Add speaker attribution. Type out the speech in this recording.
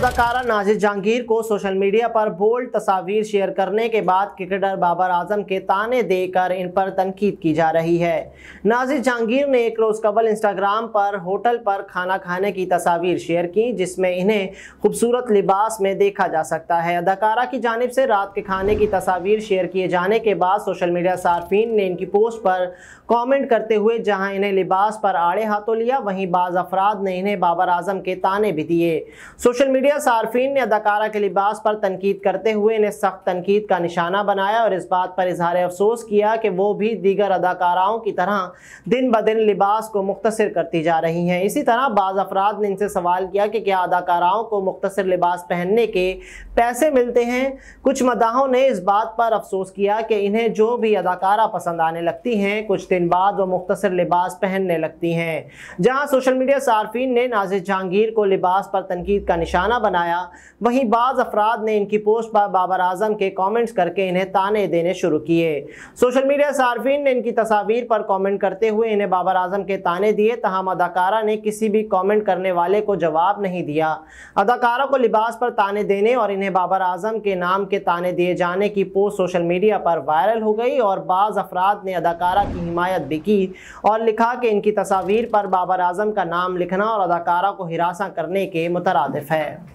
Speaker 1: अदाकारा नाजिर जहांगीर को social media पर बोल्ड तस्वीर शेयर करने के बाद क्रिकेटर बाबर आजम के ताने देकर इन पर तनकीद की जा रही है नाजिर जहांगीर ने एक रोज़ कबल इंस्टाग्राम पर होटल पर खाना खाने की तस्वीर शेयर की जिसमें इन्हें खूबसूरत लिबास में देखा जा सकता है अदाकारा की जानब से रात के खाने की तस्वीर शेयर किए जाने के बाद सोशल मीडिया सार्फिन ने इनकी पोस्ट पर कॉमेंट करते हुए जहाँ इन्हें लिबास पर आड़े हाथों लिया वहीं बाज़ अफराद ने इन्हें बाबर आजम के ताने भी दिए सोशल मीडिया मीडिया सार्फिन ने अदाकारा के लिबास पर तनकीद करते हुए इन्हें सख्त तनकीद का निशाना बनाया और इस बात पर इजहार अफसोस किया कि वो भी दीगर अदाकाराओं की तरह दिन ब दिन लिबास को मुख्तर करती जा रही हैं इसी तरह बाज़ अफराद ने इनसे सवाल किया कि क्या अदाकाराओं को मुख्तर लिबास पहनने के पैसे मिलते हैं कुछ मदाहों ने इस बात पर अफसोस किया कि इन्हें जो भी अदाकारा पसंद आने लगती हैं कुछ दिन बाद वो मुख्तर लिबास पहनने लगती हैं जहाँ सोशल मीडिया सार्फिन ने नाजिर जहांगीर को लिबास पर तनकीद का निशाना निशाना बनाया वहीं बाज़ अफराद ने इनकी पोस्ट पर बाबर आजम के कमेंट्स करके इन्हें ताने देने शुरू किए सोशल मीडिया सार्फिन ने इनकी तस्वीर पर कमेंट करते हुए इन्हें बाबर आजम के ताने दिए तहम अदाकारा ने किसी भी कमेंट करने वाले को जवाब नहीं दिया अदाकारा को लिबास पर ताने देने और इन्हें बाबर आजम के नाम के ताने दिए जाने की पोस्ट सोशल मीडिया पर वायरल हो गई और बाज़ अफराद ने अदाकारा की हिमायत भी की और लिखा कि इनकी तस्वीर पर बाबर आजम का नाम लिखना और अदाकारा को हिरासा करने के मुतरद है